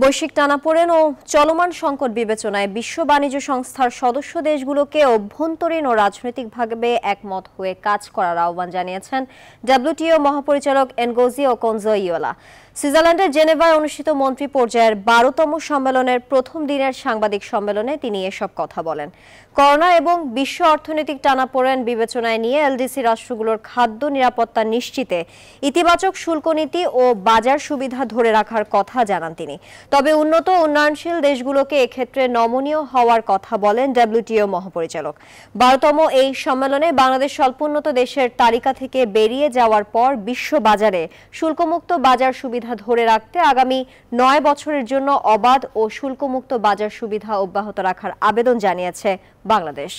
বৈশ্বিক টানাপোড়েন ও চলমান সংকট বিবেচনায় বিশ্ব বাণিজ্য সংস্থার সদস্য দেশগুলোকে অভ্যন্তরীণ ও রাজনৈতিকভাবে একমত হয়ে কাজ করার আহ্বান জানিয়েছেন ডাব্লিউটিও মহাপরিচালক ও কনজোইওলা সুইজারল্যান্ডের জেনেভায় অনুষ্ঠিত মন্ত্রী পর্যায়ের বারোতম সম্মেলনের প্রথম দিনের সাংবাদিক সম্মেলনে তিনি এসব কথা বলেন করোনা এবং বিশ্ব অর্থনৈতিক টানাপোড়েন বিবেচনায় নিয়ে এলডিসি রাষ্ট্রগুলোর খাদ্য নিরাপত্তা নিশ্চিতে ইতিবাচক শুল্ক নীতি ও বাজার সুবিধা ধরে রাখার কথা জানান তিনি তবে উন্নত উন্নয়নশীল দেশগুলোকে এক্ষেত্রে নমনীয় হওয়ার কথা বলেন ডাব্লিউটিও মহাপরিচালক বারোতম এই সম্মেলনে বাংলাদেশ স্বল্পোন্নত দেশের তালিকা থেকে বেরিয়ে যাওয়ার পর বিশ্ব বাজারে শুল্কমুক্ত বাজার সুবিধা সুবিধা ধরে রাখতে আগামী নয় বছরের জন্য অবাধ ও শুল্কমুক্ত বাজার সুবিধা অব্যাহত রাখার আবেদন জানিয়েছে বাংলাদেশ